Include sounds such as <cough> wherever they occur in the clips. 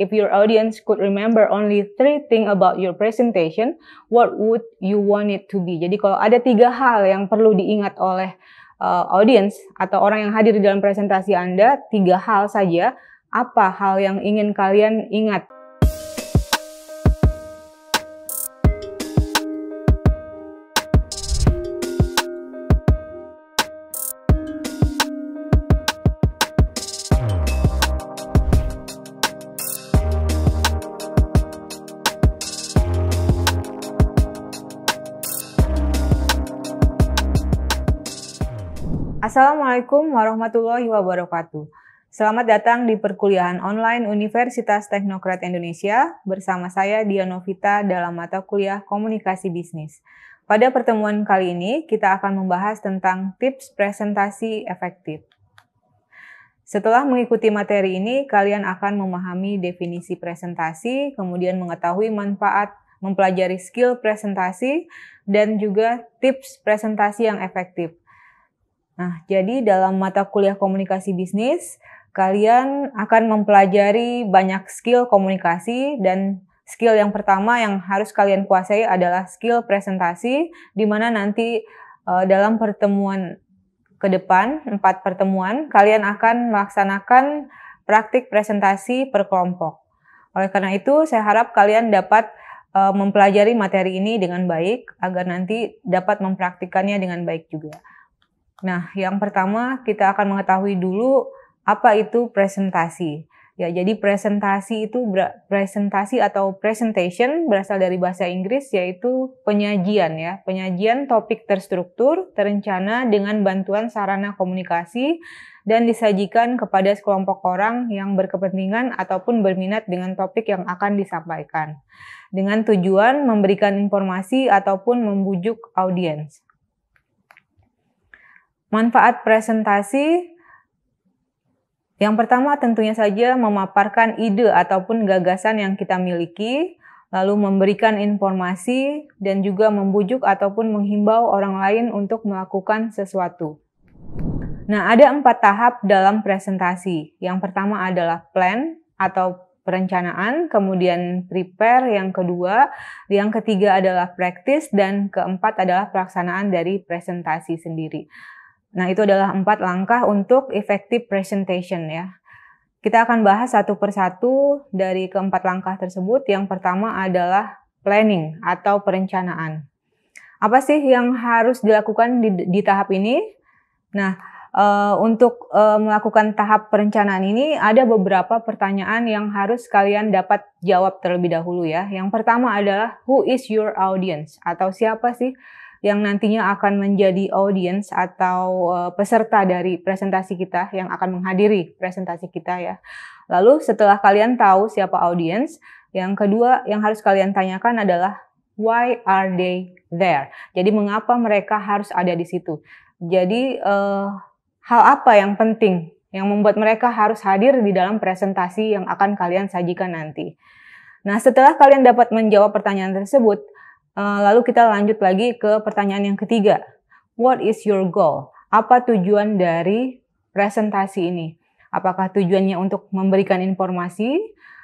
If your audience could remember only three thing about your presentation, what would you want it to be? Jadi kalau ada tiga hal yang perlu diingat oleh uh, audience atau orang yang hadir di dalam presentasi Anda, tiga hal saja, apa hal yang ingin kalian ingat? Assalamualaikum warahmatullahi wabarakatuh. Selamat datang di perkuliahan online Universitas Teknokrat Indonesia bersama saya Dianovita dalam mata kuliah Komunikasi Bisnis. Pada pertemuan kali ini kita akan membahas tentang tips presentasi efektif. Setelah mengikuti materi ini, kalian akan memahami definisi presentasi, kemudian mengetahui manfaat mempelajari skill presentasi, dan juga tips presentasi yang efektif. Nah, jadi dalam mata kuliah komunikasi bisnis, kalian akan mempelajari banyak skill komunikasi dan skill yang pertama yang harus kalian kuasai adalah skill presentasi, di mana nanti uh, dalam pertemuan ke depan, empat pertemuan, kalian akan melaksanakan praktik presentasi per kelompok. Oleh karena itu, saya harap kalian dapat uh, mempelajari materi ini dengan baik agar nanti dapat mempraktikkannya dengan baik juga. Nah, yang pertama kita akan mengetahui dulu apa itu presentasi. Ya, jadi presentasi itu presentasi atau presentation berasal dari bahasa Inggris yaitu penyajian ya, penyajian topik terstruktur, terencana dengan bantuan sarana komunikasi dan disajikan kepada sekelompok orang yang berkepentingan ataupun berminat dengan topik yang akan disampaikan dengan tujuan memberikan informasi ataupun membujuk audiens. Manfaat presentasi yang pertama tentunya saja memaparkan ide ataupun gagasan yang kita miliki, lalu memberikan informasi dan juga membujuk ataupun menghimbau orang lain untuk melakukan sesuatu. Nah, ada empat tahap dalam presentasi. Yang pertama adalah plan atau perencanaan, kemudian prepare yang kedua, yang ketiga adalah practice, dan keempat adalah pelaksanaan dari presentasi sendiri. Nah, itu adalah empat langkah untuk effective presentation ya. Kita akan bahas satu persatu dari keempat langkah tersebut. Yang pertama adalah planning atau perencanaan. Apa sih yang harus dilakukan di, di tahap ini? Nah, e, untuk e, melakukan tahap perencanaan ini ada beberapa pertanyaan yang harus kalian dapat jawab terlebih dahulu ya. Yang pertama adalah who is your audience atau siapa sih yang nantinya akan menjadi audience atau uh, peserta dari presentasi kita yang akan menghadiri presentasi kita ya. Lalu setelah kalian tahu siapa audience, yang kedua yang harus kalian tanyakan adalah why are they there? Jadi mengapa mereka harus ada di situ? Jadi uh, hal apa yang penting yang membuat mereka harus hadir di dalam presentasi yang akan kalian sajikan nanti? Nah, setelah kalian dapat menjawab pertanyaan tersebut, Eh, lalu kita lanjut lagi ke pertanyaan yang ketiga. What is your goal? Apa tujuan dari presentasi ini? Apakah tujuannya untuk memberikan informasi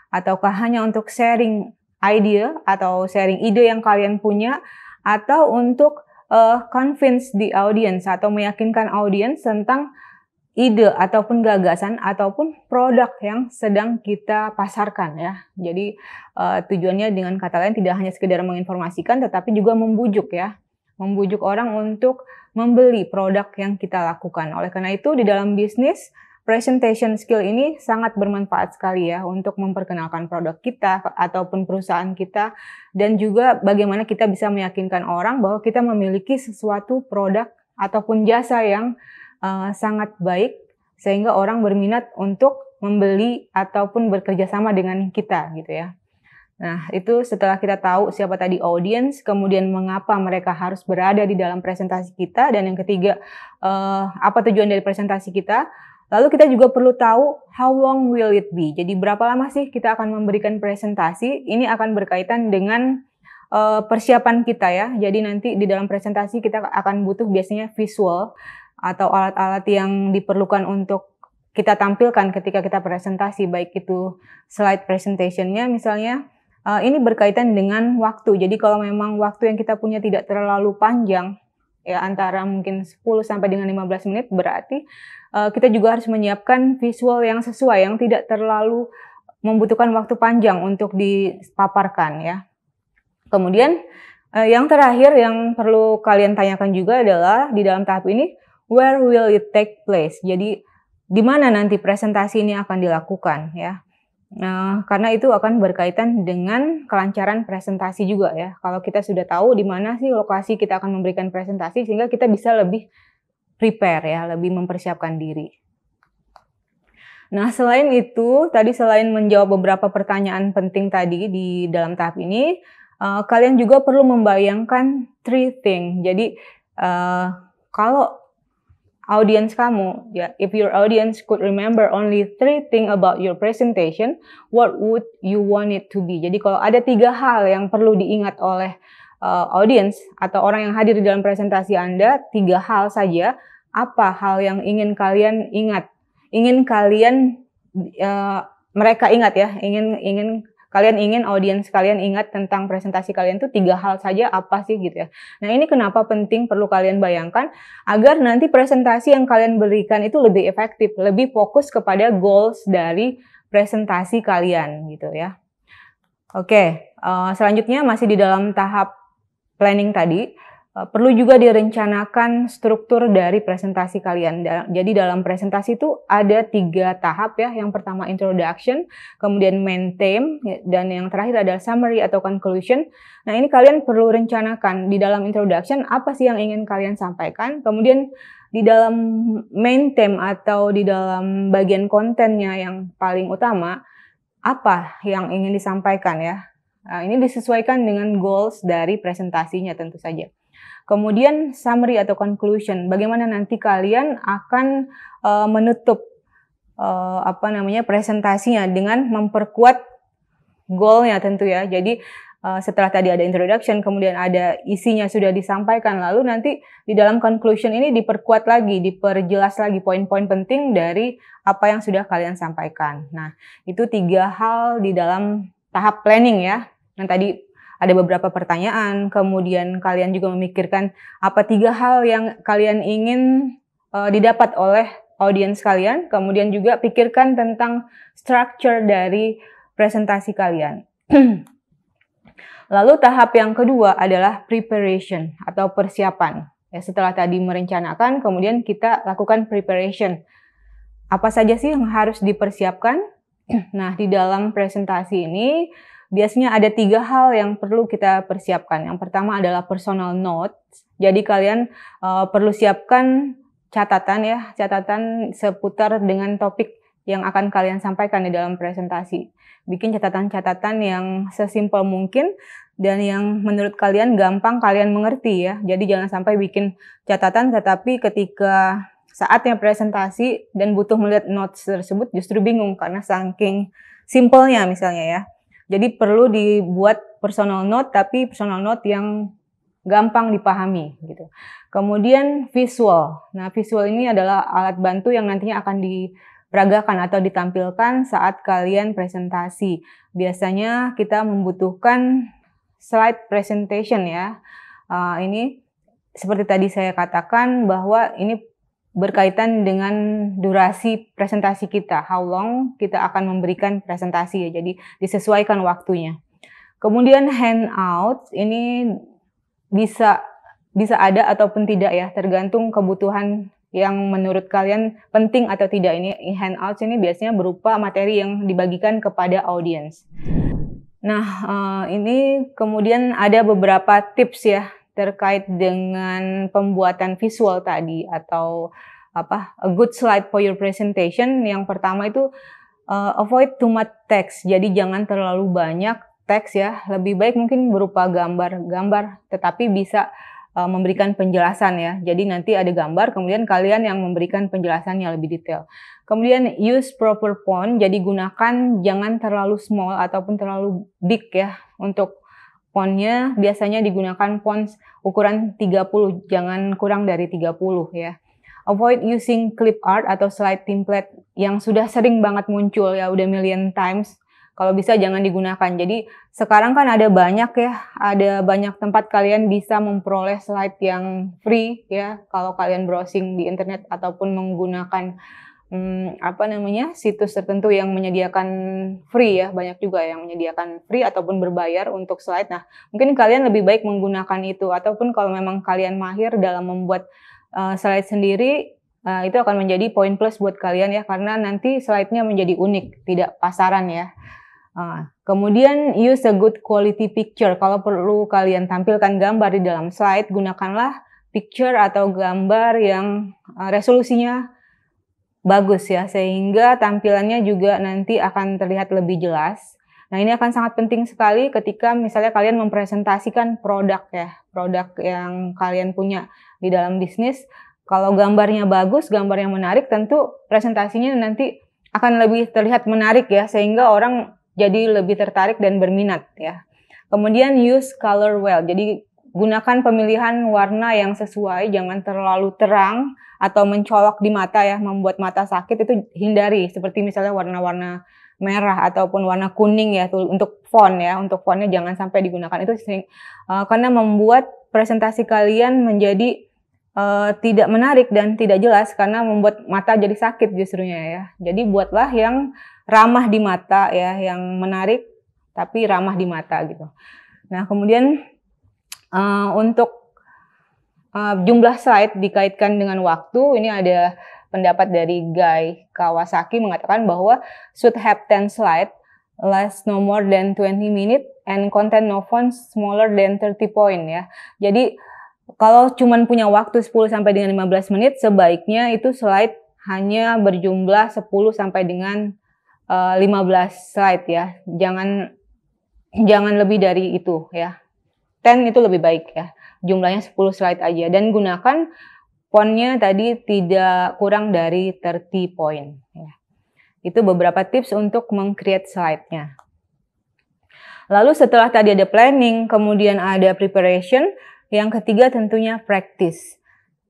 ataukah hanya untuk sharing idea atau sharing ide yang kalian punya atau untuk uh, convince the audience atau meyakinkan audience tentang ide ataupun gagasan ataupun produk yang sedang kita pasarkan ya. Jadi uh, tujuannya dengan kata lain tidak hanya sekedar menginformasikan tetapi juga membujuk ya. Membujuk orang untuk membeli produk yang kita lakukan. Oleh karena itu di dalam bisnis presentation skill ini sangat bermanfaat sekali ya untuk memperkenalkan produk kita ataupun perusahaan kita dan juga bagaimana kita bisa meyakinkan orang bahwa kita memiliki sesuatu produk ataupun jasa yang uh, sangat baik sehingga orang berminat untuk membeli ataupun bekerja sama dengan kita gitu ya. Nah, itu setelah kita tahu siapa tadi audience, kemudian mengapa mereka harus berada di dalam presentasi kita, dan yang ketiga, uh, apa tujuan dari presentasi kita. Lalu kita juga perlu tahu how long will it be. Jadi berapa lama sih kita akan memberikan presentasi? Ini akan berkaitan dengan uh, persiapan kita ya. Jadi nanti di dalam presentasi kita akan butuh biasanya visual atau alat-alat yang diperlukan untuk kita tampilkan ketika kita presentasi, baik itu slide presentationnya misalnya. Uh, ini berkaitan dengan waktu. Jadi kalau memang waktu yang kita punya tidak terlalu panjang, ya antara mungkin 10 sampai dengan 15 menit berarti uh, kita juga harus menyiapkan visual yang sesuai yang tidak terlalu membutuhkan waktu panjang untuk dipaparkan ya. Kemudian eh, yang terakhir yang perlu kalian tanyakan juga adalah di dalam tahap ini where will it take place? Jadi di mana nanti presentasi ini akan dilakukan ya. Nah, karena itu akan berkaitan dengan kelancaran presentasi juga ya. Kalau kita sudah tahu di mana sih lokasi kita akan memberikan presentasi sehingga kita bisa lebih prepare ya, lebih mempersiapkan diri. Nah, selain itu, tadi selain menjawab beberapa pertanyaan penting tadi di dalam tahap ini, uh, kalian juga perlu membayangkan three thing. Jadi, uh, kalau audience kamu. Ya, if your audience could remember only three thing about your presentation, what would you want it to be? Jadi kalau ada tiga hal yang perlu diingat oleh uh, audience atau orang yang hadir di dalam presentasi Anda, tiga hal saja. Apa hal yang ingin kalian ingat? Ingin kalian uh, mereka ingat ya, ingin ingin kalian ingin audiens kalian ingat tentang presentasi kalian tuh tiga hal saja apa sih gitu ya. Nah ini kenapa penting perlu kalian bayangkan agar nanti presentasi yang kalian berikan itu lebih efektif, lebih fokus kepada goals dari presentasi kalian gitu ya. Oke, eh, selanjutnya masih di dalam tahap planning tadi Eh, perlu juga direncanakan struktur dari presentasi kalian. Jadi dalam presentasi itu ada tiga tahap ya. Yang pertama introduction, kemudian main theme, ya, dan yang terakhir adalah summary atau conclusion. Nah ini kalian perlu rencanakan di dalam introduction apa sih yang ingin kalian sampaikan. Kemudian di dalam main theme atau di dalam bagian kontennya yang paling utama, apa yang ingin disampaikan ya. Nah, ini disesuaikan dengan goals dari presentasinya tentu saja. Kemudian summary atau conclusion, bagaimana nanti kalian akan uh, menutup uh, apa namanya presentasinya dengan memperkuat goalnya tentu ya. Jadi uh, setelah tadi ada introduction, kemudian ada isinya sudah disampaikan, lalu nanti di dalam conclusion ini diperkuat lagi, diperjelas lagi poin-poin penting dari apa yang sudah kalian sampaikan. Nah, itu tiga hal di dalam tahap planning ya, yang tadi ada beberapa pertanyaan, kemudian kalian juga memikirkan apa tiga hal yang kalian ingin uh, didapat oleh audiens kalian, kemudian juga pikirkan tentang structure dari presentasi kalian. <clears throat> Lalu tahap yang kedua adalah preparation atau persiapan. Ya, setelah tadi merencanakan, kemudian kita lakukan preparation. Apa saja sih yang harus dipersiapkan? <clears throat> Nah, di dalam presentasi ini biasanya ada tiga hal yang perlu kita persiapkan. Yang pertama adalah personal notes. Jadi kalian uh, perlu siapkan catatan ya, catatan seputar dengan topik yang akan kalian sampaikan di dalam presentasi. Bikin catatan-catatan yang sesimpel mungkin dan yang menurut kalian gampang kalian mengerti ya. Jadi jangan sampai bikin catatan tetapi ketika saatnya presentasi dan butuh melihat notes tersebut justru bingung karena saking simpelnya misalnya ya. Jadi perlu dibuat personal note tapi personal note yang gampang dipahami gitu. Kemudian visual. Nah, visual ini adalah alat bantu yang nantinya akan diperagakan atau ditampilkan saat kalian presentasi. Biasanya kita membutuhkan slide presentation ya. Uh, ini seperti tadi saya katakan bahwa ini berkaitan dengan durasi presentasi kita, how long kita akan memberikan presentasi ya. Jadi disesuaikan waktunya. Kemudian handout ini bisa bisa ada ataupun tidak ya, tergantung kebutuhan yang menurut kalian penting atau tidak ini handouts ini biasanya berupa materi yang dibagikan kepada audiens. Nah, eh, ini kemudian ada beberapa tips ya terkait dengan pembuatan visual tadi atau apa a good slide for your presentation yang pertama itu uh, avoid too much text jadi jangan terlalu banyak teks ya lebih baik mungkin berupa gambar-gambar tetapi bisa uh, memberikan penjelasan ya jadi nanti ada gambar kemudian kalian yang memberikan penjelasan yang lebih detail kemudian use proper font jadi gunakan jangan terlalu small ataupun terlalu big ya untuk Fontnya biasanya digunakan pons ukuran 30, jangan kurang dari 30 ya. Avoid using clip art atau slide template yang sudah sering banget muncul ya, udah million times. Kalau bisa jangan digunakan. Jadi sekarang kan ada banyak ya, ada banyak tempat kalian bisa memperoleh slide yang free ya kalau kalian browsing di internet ataupun menggunakan hmm, apa namanya situs tertentu yang menyediakan free ya banyak juga yang menyediakan free ataupun berbayar untuk slide. Nah mungkin kalian lebih baik menggunakan itu ataupun kalau memang kalian mahir dalam membuat uh, slide sendiri uh, itu akan menjadi poin plus buat kalian ya karena nanti slide-nya menjadi unik tidak pasaran ya. Uh, kemudian use a good quality picture. Kalau perlu kalian tampilkan gambar di dalam slide, gunakanlah picture atau gambar yang uh, resolusinya bagus ya sehingga tampilannya juga nanti akan terlihat lebih jelas. Nah, ini akan sangat penting sekali ketika misalnya kalian mempresentasikan produk ya, produk yang kalian punya di dalam bisnis. Kalau gambarnya bagus, gambar yang menarik tentu presentasinya nanti akan lebih terlihat menarik ya sehingga orang jadi lebih tertarik dan berminat ya. Kemudian use color well. Jadi gunakan pemilihan warna yang sesuai, jangan terlalu terang atau mencolok di mata ya, membuat mata sakit itu hindari. Seperti misalnya warna-warna merah ataupun warna kuning ya tuh untuk font ya, untuk fontnya jangan sampai digunakan itu sering, uh, karena membuat presentasi kalian menjadi uh, tidak menarik dan tidak jelas karena membuat mata jadi sakit justrunya ya. Jadi buatlah yang ramah di mata ya, yang menarik tapi ramah di mata gitu. Nah, kemudian Eh, untuk uh, jumlah slide dikaitkan dengan waktu, ini ada pendapat dari Guy Kawasaki mengatakan bahwa should have 10 slide, last no more than 20 minutes, and content no font smaller than 30 point ya. Jadi kalau cuman punya waktu 10 sampai dengan 15 menit, sebaiknya itu slide hanya berjumlah 10 sampai dengan uh, eh, 15 slide ya. Jangan jangan lebih dari itu ya. 10 itu lebih baik ya. Jumlahnya 10 slide aja dan gunakan fontnya tadi tidak kurang dari 30 point ya. Itu beberapa tips untuk mengcreate slide-nya. Lalu setelah tadi ada planning, kemudian ada preparation, yang ketiga tentunya practice.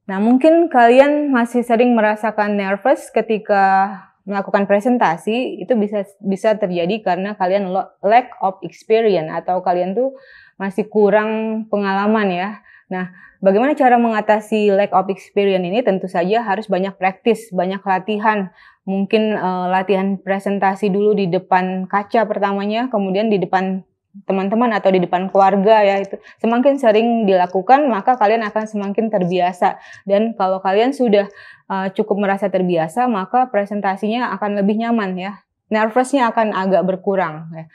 Nah, mungkin kalian masih sering merasakan nervous ketika melakukan presentasi, itu bisa bisa terjadi karena kalian lack of experience atau kalian tuh masih kurang pengalaman ya. Nah, bagaimana cara mengatasi lack of experience ini? Tentu saja harus banyak praktis, banyak latihan. Mungkin uh, latihan presentasi dulu di depan kaca pertamanya, kemudian di depan teman-teman atau di depan keluarga ya itu semakin sering dilakukan maka kalian akan semakin terbiasa dan kalau kalian sudah uh, cukup merasa terbiasa maka presentasinya akan lebih nyaman ya nervousnya akan agak berkurang ya.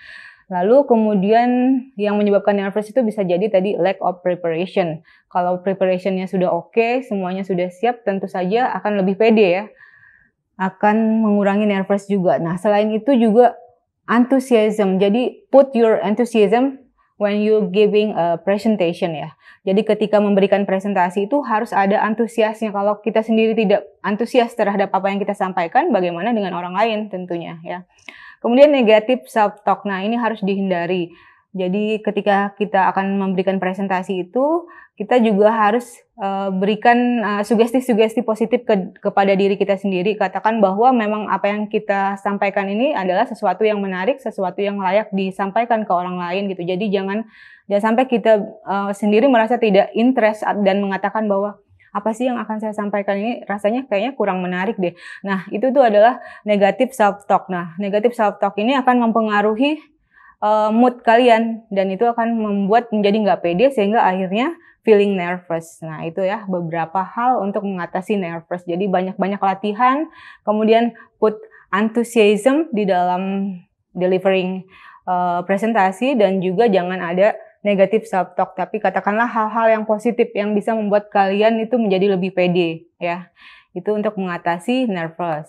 Lalu kemudian yang menyebabkan nervous itu bisa jadi tadi lack of preparation. Kalau preparationnya sudah oke, okay, semuanya sudah siap, tentu saja akan lebih pede ya. Akan mengurangi nervous juga. Nah selain itu juga enthusiasm. Jadi put your enthusiasm when you giving a presentation ya. Jadi ketika memberikan presentasi itu harus ada antusiasnya. Kalau kita sendiri tidak antusias terhadap apa yang kita sampaikan, bagaimana dengan orang lain tentunya ya. Kemudian negatif self talk. Nah, ini harus dihindari. Jadi ketika kita akan memberikan presentasi itu, kita juga harus uh, berikan eh, sugesti-sugesti uh, positif ke, kepada diri kita sendiri. Katakan bahwa memang apa yang kita sampaikan ini adalah sesuatu yang menarik, sesuatu yang layak disampaikan ke orang lain gitu. Jadi jangan jangan sampai kita uh, sendiri merasa tidak interest dan mengatakan bahwa apa sih yang akan saya sampaikan ini rasanya kayaknya kurang menarik deh. Nah, itu tuh adalah negatif self talk. Nah, negatif self talk ini akan mempengaruhi uh, mood kalian dan itu akan membuat menjadi nggak pede sehingga akhirnya feeling nervous. Nah, itu ya beberapa hal untuk mengatasi nervous. Jadi banyak-banyak latihan, kemudian put enthusiasm di dalam delivering uh, presentasi dan juga jangan ada negatif self talk tapi katakanlah hal-hal yang positif yang bisa membuat kalian itu menjadi lebih pede ya itu untuk mengatasi nervous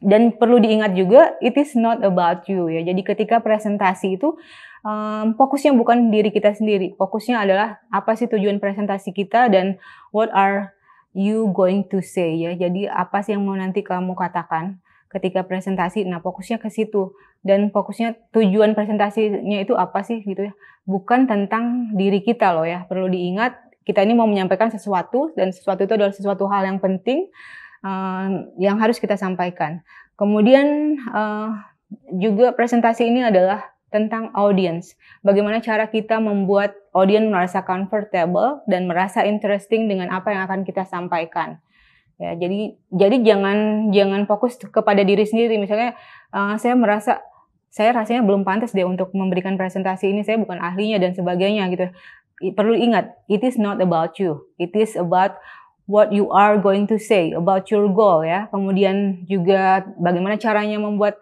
dan perlu diingat juga it is not about you ya jadi ketika presentasi itu um, fokusnya bukan diri kita sendiri fokusnya adalah apa sih tujuan presentasi kita dan what are you going to say ya jadi apa sih yang mau nanti kamu katakan ketika presentasi. Nah, fokusnya ke situ dan fokusnya tujuan presentasinya itu apa sih gitu ya. Bukan tentang diri kita loh ya. Perlu diingat kita ini mau menyampaikan sesuatu dan sesuatu itu adalah sesuatu hal yang penting uh, yang harus kita sampaikan. Kemudian uh, juga presentasi ini adalah tentang audience. Bagaimana cara kita membuat audience merasa comfortable dan merasa interesting dengan apa yang akan kita sampaikan ya jadi jadi jangan jangan fokus kepada diri sendiri misalnya uh, saya merasa saya rasanya belum pantas deh untuk memberikan presentasi ini saya bukan ahlinya dan sebagainya gitu perlu ingat it is not about you it is about what you are going to say about your goal ya kemudian juga bagaimana caranya membuat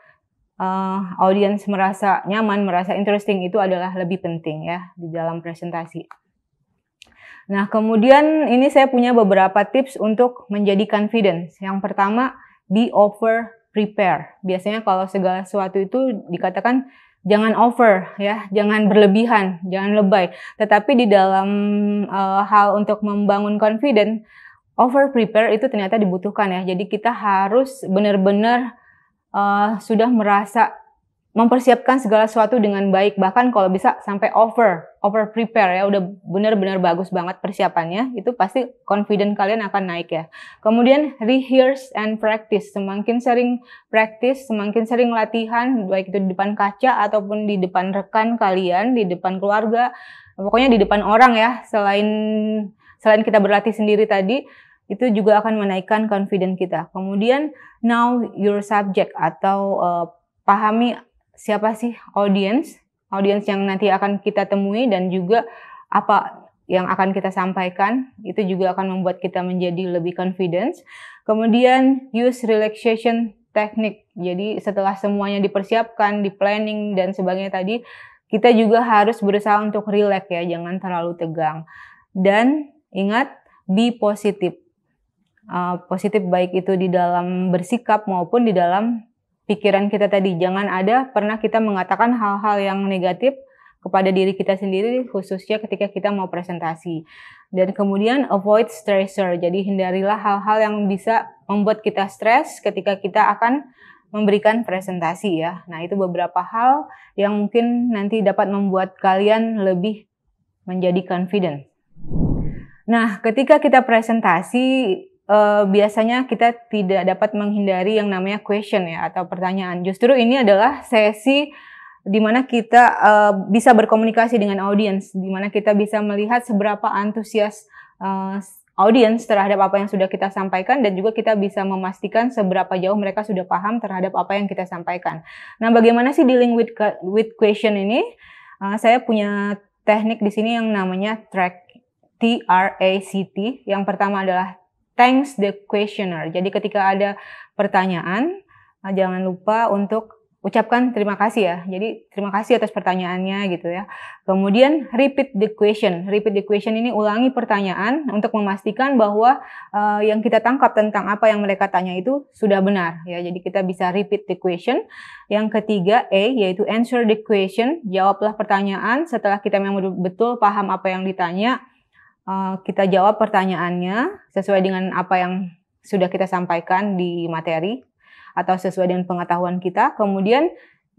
uh, audiens merasa nyaman merasa interesting itu adalah lebih penting ya di dalam presentasi Nah, kemudian ini saya punya beberapa tips untuk menjadi confidence. Yang pertama, be over prepare. Biasanya kalau segala sesuatu itu dikatakan jangan over ya, jangan berlebihan, jangan lebay. Tetapi di dalam uh, hal untuk membangun confidence, over prepare itu ternyata dibutuhkan ya. Jadi kita harus benar-benar uh, sudah merasa mempersiapkan segala sesuatu dengan baik bahkan kalau bisa sampai over over prepare ya udah benar-benar bagus banget persiapannya itu pasti confident kalian akan naik ya kemudian rehearse and practice semakin sering practice semakin sering latihan baik itu di depan kaca ataupun di depan rekan kalian di depan keluarga pokoknya di depan orang ya selain selain kita berlatih sendiri tadi itu juga akan menaikkan confident kita kemudian now your subject atau uh, pahami siapa sih audience audiens yang nanti akan kita temui dan juga apa yang akan kita sampaikan itu juga akan membuat kita menjadi lebih confidence. Kemudian use relaxation teknik. Jadi setelah semuanya dipersiapkan, di planning dan sebagainya tadi, kita juga harus berusaha untuk relax ya, jangan terlalu tegang. Dan ingat be positif. Uh, ah, positif baik itu di dalam bersikap maupun di dalam pikiran kita tadi. Jangan ada pernah kita mengatakan hal-hal yang negatif kepada diri kita sendiri khususnya ketika kita mau presentasi. Dan kemudian avoid stressor. Jadi hindarilah hal-hal yang bisa membuat kita stres ketika kita akan memberikan presentasi ya. Nah, itu beberapa hal yang mungkin nanti dapat membuat kalian lebih menjadi confident. Nah, ketika kita presentasi uh, biasanya kita tidak dapat menghindari yang namanya question ya atau pertanyaan. Justru ini adalah sesi di mana kita uh, bisa berkomunikasi dengan audiens, di mana kita bisa melihat seberapa antusias uh, eh, audiens terhadap apa yang sudah kita sampaikan dan juga kita bisa memastikan seberapa jauh mereka sudah paham terhadap apa yang kita sampaikan. Nah, bagaimana sih dealing with with question ini? Uh, saya punya teknik di sini yang namanya track T R A C T. Yang pertama adalah thanks the questioner. Jadi ketika ada pertanyaan, ah, jangan lupa untuk ucapkan terima kasih ya. Jadi terima kasih atas pertanyaannya gitu ya. Kemudian repeat the question. Repeat the question ini ulangi pertanyaan untuk memastikan bahwa uh, yang kita tangkap tentang apa yang mereka tanya itu sudah benar ya. Jadi kita bisa repeat the question. Yang ketiga A yaitu answer the question. Jawablah pertanyaan setelah kita memang betul paham apa yang ditanya Eh, kita jawab pertanyaannya sesuai dengan apa yang sudah kita sampaikan di materi atau sesuai dengan pengetahuan kita. Kemudian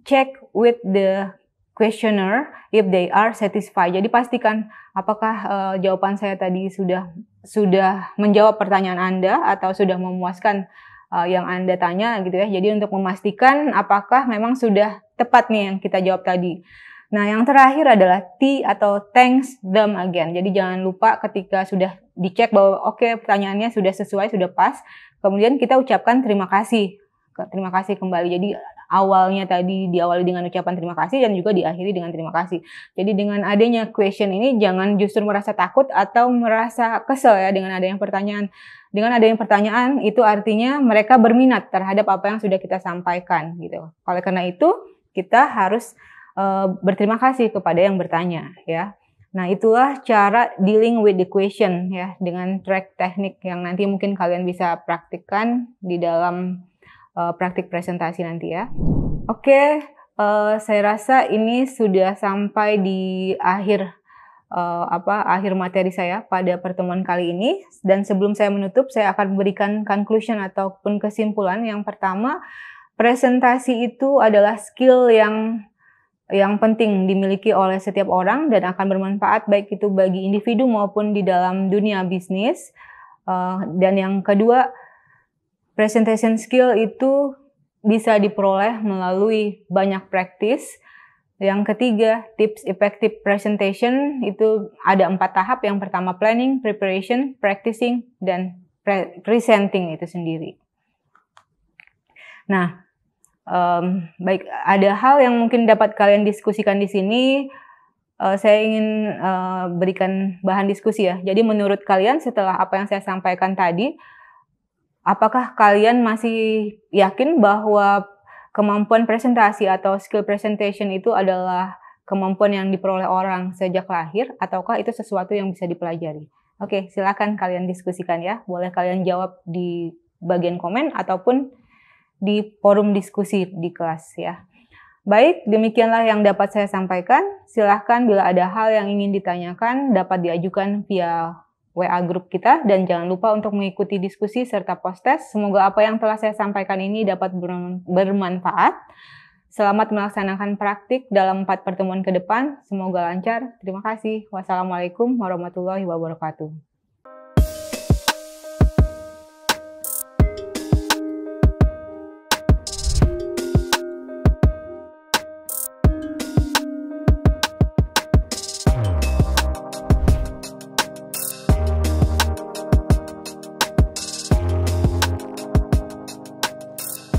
check with the questioner if they are satisfied. Jadi pastikan apakah uh, jawaban saya tadi sudah sudah menjawab pertanyaan Anda atau sudah memuaskan uh, yang Anda tanya gitu ya. Jadi untuk memastikan apakah memang sudah tepat nih yang kita jawab tadi. Nah, yang terakhir adalah T atau thanks them again. Jadi jangan lupa ketika sudah dicek bahwa oke okay, pertanyaannya sudah sesuai, sudah pas, kemudian kita ucapkan terima kasih. Terima kasih kembali. Jadi awalnya tadi diawali dengan ucapan terima kasih dan juga diakhiri dengan terima kasih. Jadi dengan adanya question ini jangan justru merasa takut atau merasa kesel ya dengan adanya pertanyaan. Dengan adanya pertanyaan itu artinya mereka berminat terhadap apa yang sudah kita sampaikan gitu. Oleh karena itu kita harus uh, berterima kasih kepada yang bertanya ya. Nah, itulah cara dealing with the question ya dengan track teknik yang nanti mungkin kalian bisa praktikkan di dalam uh, praktik presentasi nanti ya. Oke, uh, saya rasa ini sudah sampai di akhir uh, apa akhir materi saya pada pertemuan kali ini dan sebelum saya menutup saya akan memberikan conclusion ataupun kesimpulan yang pertama presentasi itu adalah skill yang yang penting dimiliki oleh setiap orang dan akan bermanfaat baik itu bagi individu maupun di dalam dunia bisnis. Eh, dan yang kedua, presentation skill itu bisa diperoleh melalui banyak praktis. Yang ketiga, tips effective presentation itu ada empat tahap. Yang pertama planning, preparation, practicing, dan presenting itu sendiri. Nah, um, baik ada hal yang mungkin dapat kalian diskusikan di sini uh, saya ingin uh, berikan bahan diskusi ya jadi menurut kalian setelah apa yang saya sampaikan tadi apakah kalian masih yakin bahwa kemampuan presentasi atau skill presentation itu adalah kemampuan yang diperoleh orang sejak lahir ataukah itu sesuatu yang bisa dipelajari Oke, silakan kalian diskusikan ya. Boleh kalian jawab di bagian komen ataupun di forum diskusi di kelas ya. Baik, demikianlah yang dapat saya sampaikan. Silahkan bila ada hal yang ingin ditanyakan dapat diajukan via WA grup kita dan jangan lupa untuk mengikuti diskusi serta post test Semoga apa yang telah saya sampaikan ini dapat bermanfaat. Selamat melaksanakan praktik dalam empat pertemuan ke depan. Semoga lancar. Terima kasih. Wassalamualaikum warahmatullahi wabarakatuh.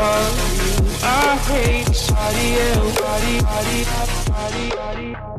love you. I hate somebody else. Body, body, body, body, body.